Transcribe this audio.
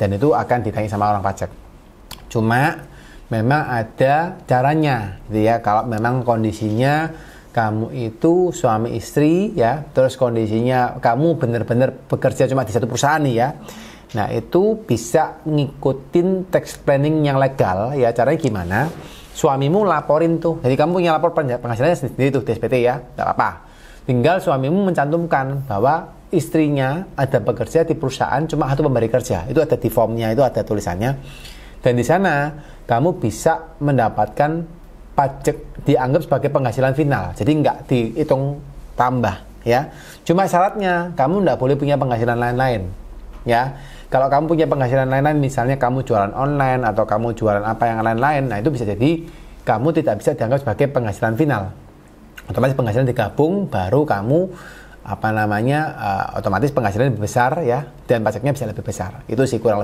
dan itu akan ditanya sama orang pajak. Cuma memang ada caranya gitu ya kalau memang kondisinya kamu itu suami istri ya terus kondisinya kamu benar-benar bekerja cuma di satu perusahaan nih ya nah itu bisa ngikutin tax planning yang legal ya caranya gimana suamimu laporin tuh jadi kamu punya lapor penghasilannya sendiri tuh DSPT ya tidak apa apa Tinggal suamimu mencantumkan bahwa istrinya ada bekerja di perusahaan cuma satu pemberi kerja. Itu ada di formnya, itu ada tulisannya. Dan di sana kamu bisa mendapatkan pajak dianggap sebagai penghasilan final. Jadi nggak dihitung tambah ya. Cuma syaratnya kamu nggak boleh punya penghasilan lain-lain ya. Kalau kamu punya penghasilan lain-lain, misalnya kamu jualan online atau kamu jualan apa yang lain-lain, nah itu bisa jadi kamu tidak bisa dianggap sebagai penghasilan final otomatis penghasilan digabung baru kamu apa namanya uh, otomatis penghasilan lebih besar ya dan pajaknya bisa lebih besar itu sih kurang